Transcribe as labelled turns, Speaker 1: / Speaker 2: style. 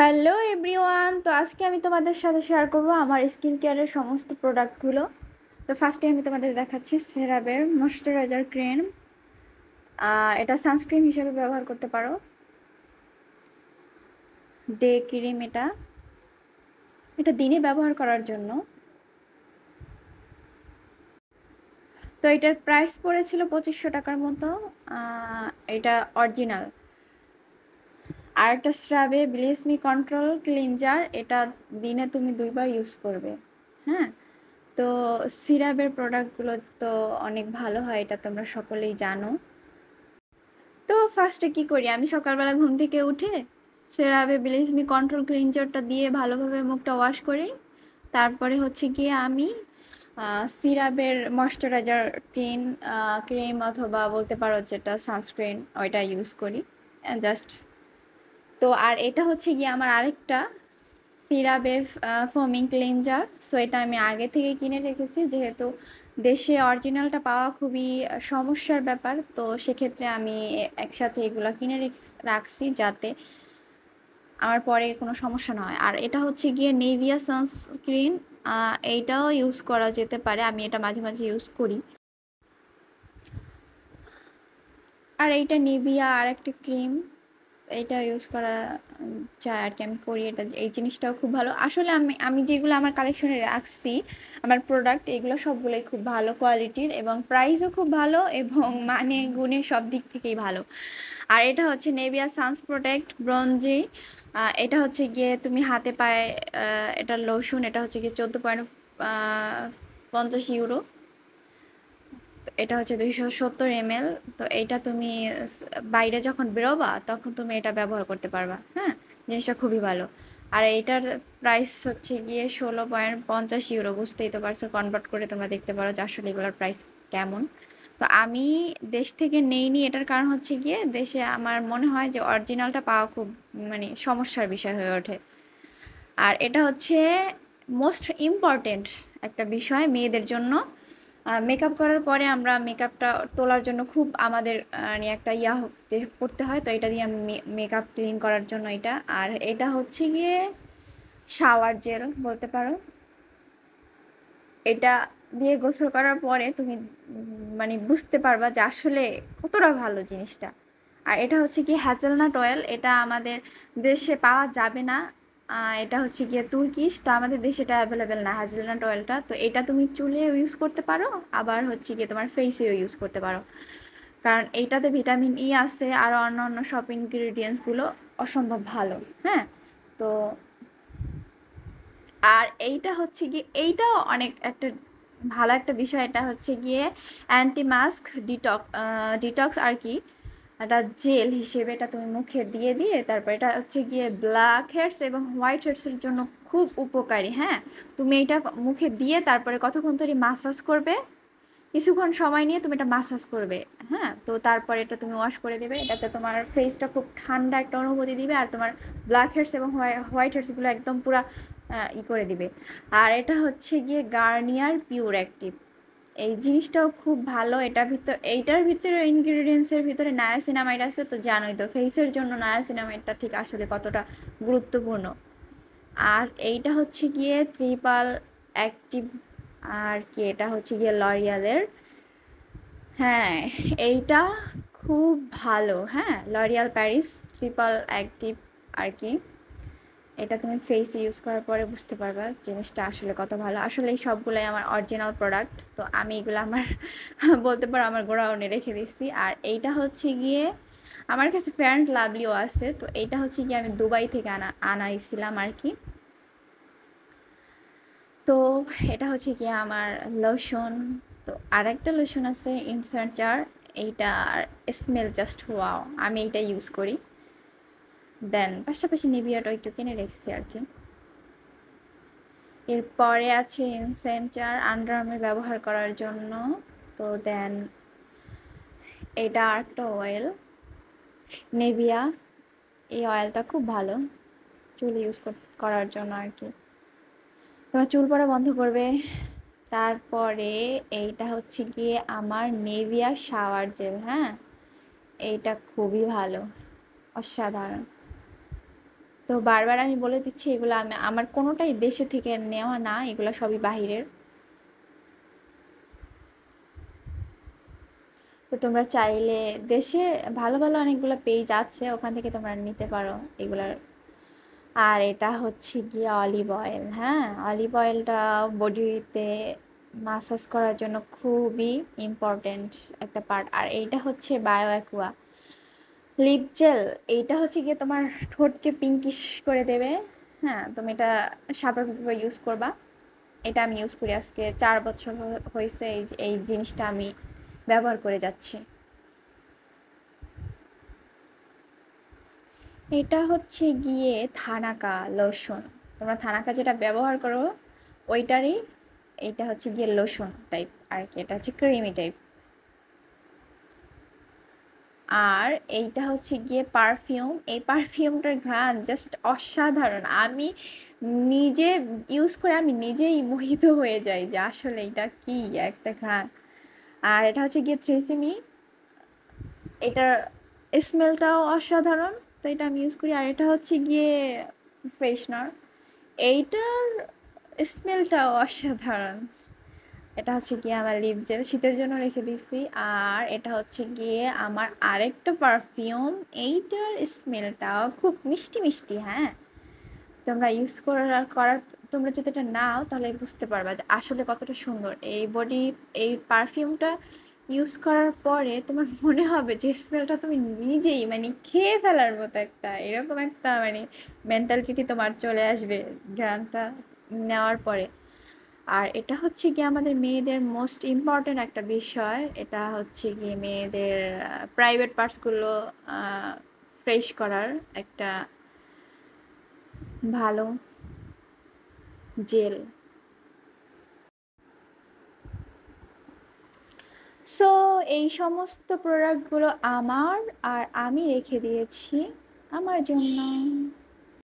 Speaker 1: hello everyone তো আজকে আমি তোমাদের সাথে শেয়ার করবো আমার স্কিন কেয়ারের সমস্ত প্রোডাক্টগুলো তো ফার্স্টে আমি তোমাদের দেখাচ্ছি সেরাবের ময়শ্চারাইজার ক্রিম এটা সানস্ক্রিন হিসেবে ব্যবহার করতে পারো ডে ক্রিম এটা এটা দিনে ব্যবহার করার জন্য তো এটার প্রাইস পড়েছিল পঁচিশশো টাকার মতো এটা অরিজিনাল আরেকটা একটা স্ট্রাবে ব্লিসমি কন্ট্রোল ক্লিনজার এটা দিনে তুমি দুইবার ইউজ করবে হ্যাঁ তো সিরাবের প্রোডাক্টগুলো তো অনেক ভালো হয় এটা তোমরা সকলেই জানো তো ফার্স্টে কি করি আমি সকালবেলা ঘুম থেকে উঠে সেরাবে ব্লিসমি কন্ট্রোল ক্লিনজারটা দিয়ে ভালোভাবে মুখটা ওয়াশ করি তারপরে হচ্ছে গিয়ে আমি সিরাবের ময়শ্চারাইজার ক্রিম ক্রিম অথবা বলতে পারো যেটা সানস্ক্রিন ওইটা ইউজ করি জাস্ট তো আর এটা হচ্ছে গিয়ে আমার আরেকটা সিরাবে ফোমিং ক্লিনজার সো এটা আমি আগে থেকে কিনে রেখেছি যেহেতু দেশে অরিজিনালটা পাওয়া খুবই সমস্যার ব্যাপার তো সেক্ষেত্রে আমি একসাথে এগুলো কিনে রাখছি যাতে আমার পরে কোনো সমস্যা না হয় আর এটা হচ্ছে গিয়ে নেভিয়া সানস্ক্রিন এইটাও ইউজ করা যেতে পারে আমি এটা মাঝে মাঝে ইউজ করি আর এইটা নেভিয়া আর একটা ক্রিম এটা ইউজ করা যায় আর কি আমি করি এটা এই জিনিসটাও খুব ভালো আসলে আমি আমি যেগুলো আমার কালেকশনে রাখছি আমার প্রোডাক্ট এগুলো সবগুলোই খুব ভালো কোয়ালিটির এবং প্রাইসও খুব ভালো এবং মানে গুণে সব দিক থেকেই ভালো আর এটা হচ্ছে নেভিয়া সানস প্রোটেক্ট ব্রঞ্জি এটা হচ্ছে গিয়ে তুমি হাতে পায়ে এটা লোশন এটা হচ্ছে গিয়ে চোদ্দো পয়েন্ট পঞ্চাশ ইউরো তো এটা হচ্ছে দুইশো সত্তর এমএল তো এইটা তুমি বাইরে যখন বেরোবা তখন তুমি এটা ব্যবহার করতে পারবা হ্যাঁ জিনিসটা খুবই ভালো আর এইটার প্রাইস হচ্ছে গিয়ে ষোলো পয়েন্ট পঞ্চাশ ইউরো বুঝতেই তো পারছো কনভার্ট করে তোমরা দেখতে পারো যে আসলে এগুলোর প্রাইস কেমন তো আমি দেশ থেকে নেইনি এটার কারণ হচ্ছে গিয়ে দেশে আমার মনে হয় যে অরিজিনালটা পাওয়া খুব মানে সমস্যার বিষয় হয়ে ওঠে আর এটা হচ্ছে মোস্ট ইম্পর্টেন্ট একটা বিষয় মেয়েদের জন্য মেকআপ করার পরে আমরা মেকআপটা তোলার জন্য খুব আমাদের একটা ইয়া করতে হয় তো এটা দিয়ে আমি মেকআপ ক্লিন করার জন্য এটা আর এটা হচ্ছে গিয়ে শাওয়ার জেল বলতে পারো এটা দিয়ে গোসল করার পরে তুমি মানে বুঝতে পারবা যে আসলে কতটা ভালো জিনিসটা আর এটা হচ্ছে কি হ্যাজেলনাট অয়েল এটা আমাদের দেশে পাওয়া যাবে না এটা হচ্ছে গিয়ে তুর্কিশ তো আমাদের দেশে এটা অ্যাভেলেবেল না হ্যাজেলনাট অয়েলটা তো এটা তুমি চুলে ইউজ করতে পারো আবার হচ্ছে গিয়ে তোমার ফেসেও ইউজ করতে পারো কারণ এইটাতে ভিটামিন ই আছে আর অন্য অন্য সব ইনগ্রিডিয়েন্টসগুলো অসম্ভব ভালো হ্যাঁ তো আর এইটা হচ্ছে গিয়ে এইটাও অনেক একটা ভালো একটা বিষয় এটা হচ্ছে গিয়ে অ্যান্টি মাস্ক ডিটক ডিটক্স আর কি একটা জেল হিসেবে এটা তুমি মুখে দিয়ে দিয়ে তারপর এটা হচ্ছে গিয়ে ব্ল্যাক হেডস এবং হোয়াইট হেডসের জন্য খুব উপকারী হ্যাঁ তুমি এটা মুখে দিয়ে তারপরে কতক্ষণ ধরে মাসাজ করবে কিছুক্ষণ সময় নিয়ে তুমি এটা মাসাজ করবে হ্যাঁ তো তারপরে এটা তুমি ওয়াশ করে দেবে এটাতে তোমার ফেসটা খুব ঠান্ডা একটা অনুভূতি দিবে আর তোমার ব্ল্যাক হেডস এবং হোয়াইট হেডসগুলো একদম পুরা ই করে দিবে আর এটা হচ্ছে গিয়ে গার্নিয়ার পিওর অ্যাক্টিভ এই জিনিসটাও খুব ভালো এটা ভিতর এইটার ভিতরে ইনগ্রিডিয়েন্টসের ভিতরে নায়াসিনামাইড আছে তো জানোই তো ফেসের জন্য নায়াসিনামাইডটা ঠিক আসলে কতটা গুরুত্বপূর্ণ আর এইটা হচ্ছে গিয়ে ত্রিপাল অ্যাক্টিভ আর কি এটা হচ্ছে গিয়ে লরিয়ালের হ্যাঁ এইটা খুব ভালো হ্যাঁ লরিয়াল প্যারিস ট্রিপল অ্যাক্টিভ আর কি এটা তুমি ফেস ইউজ করার পরে বুঝতে পারবা জিনিসটা আসলে কত ভালো আসলে এই সবগুলোই আমার অরিজিনাল প্রোডাক্ট তো আমি এগুলো আমার বলতে পারো আমার গোড়াউনে রেখে দিচ্ছি আর এইটা হচ্ছে গিয়ে আমার কাছে ফ্যান্ড লাভলিও আছে তো এইটা হচ্ছে গিয়ে আমি দুবাই থেকে আনা আনাইছিলাম আর কি তো এটা হচ্ছে গিয়ে আমার লোশন তো আর একটা লোশন আছে ইনসার্চার আর স্মেল জাস্ট হুয়াও আমি এইটা ইউজ করি দেন পাশাপাশি নিবিয়াটাও একটু কিনে রেখেছি আর কি এরপরে আছে ইনসেন্টার আন্ডারআর্মে ব্যবহার করার জন্য তো দেন এটা আরেকটা অয়েল নেভিয়া এই অয়েলটা খুব ভালো চুল ইউজ করার জন্য আর কি তোমার চুল পড়া বন্ধ করবে তারপরে এইটা হচ্ছে গিয়ে আমার নেভিয়া শাওয়ার জেল হ্যাঁ এইটা খুবই ভালো অসাধারণ তো বারবার আমি বলে দিচ্ছি এগুলো আমি আমার কোনোটাই দেশে থেকে নেওয়া না এগুলো সবই বাহিরের তো তোমরা চাইলে দেশে ভালো ভালো অনেকগুলো পেজ আছে ওখান থেকে তোমরা নিতে পারো এগুলার আর এটা হচ্ছে গিয়ে অলিভ অয়েল হ্যাঁ অলিভ অয়েলটা বডিতে মাসাজ করার জন্য খুবই ইম্পর্টেন্ট একটা পার্ট আর এইটা হচ্ছে বায়ো অ্যাকুয়া লিপ জেল এইটা হচ্ছে গিয়ে তোমার ঠোঁটকে পিঙ্কিশ করে দেবে হ্যাঁ তুমি এটা স্বাভাবিকভাবে ইউজ করবা এটা আমি ইউজ করি আজকে চার বছর হয়েছে এই এই জিনিসটা আমি ব্যবহার করে যাচ্ছি এটা হচ্ছে গিয়ে থানাকা লসুন তোমরা থানাকা যেটা ব্যবহার করো ওইটারই এটা হচ্ছে গিয়ে লসুন টাইপ আর কি এটা হচ্ছে ক্রিমি টাইপ আর এইটা হচ্ছে গিয়ে পারফিউম এই পারফিউমটার ঘ্রাণ জাস্ট অসাধারণ আমি নিজে ইউজ করে আমি নিজেই মোহিত হয়ে যাই যে আসলে এটা কি একটা ঘ্রাণ আর এটা হচ্ছে গিয়ে থ্রেসিমি এটার স্মেলটাও অসাধারণ তো এটা আমি ইউজ করি আর এটা হচ্ছে গিয়ে ফ্রেশনার এইটার স্মেলটাও অসাধারণ এটা হচ্ছে গিয়ে আমার লিপ জেল শীতের জন্য রেখে দিছি আর এটা হচ্ছে গিয়ে আমার আরেকটা পারফিউম এইটার স্মেলটাও খুব মিষ্টি মিষ্টি হ্যাঁ তোমরা ইউজ করার করার তোমরা যদি এটা নাও তাহলে বুঝতে পারবা যে আসলে কতটা সুন্দর এই বডি এই পারফিউমটা ইউজ করার পরে তোমার মনে হবে যে স্মেলটা তুমি নিজেই মানে খেয়ে ফেলার মতো একটা এরকম একটা মানে মেন্টালিটি তোমার চলে আসবে ঘ্রাণটা নেওয়ার পরে আর এটা হচ্ছে গিয়ে আমাদের মেয়েদের মোস্ট ইম্পর্টেন্ট একটা বিষয় এটা হচ্ছে গিয়ে মেয়েদের প্রাইভেট পার্টসগুলো ফ্রেশ করার একটা ভালো জেল সো এই সমস্ত প্রোডাক্টগুলো আমার আর আমি রেখে দিয়েছি আমার জন্য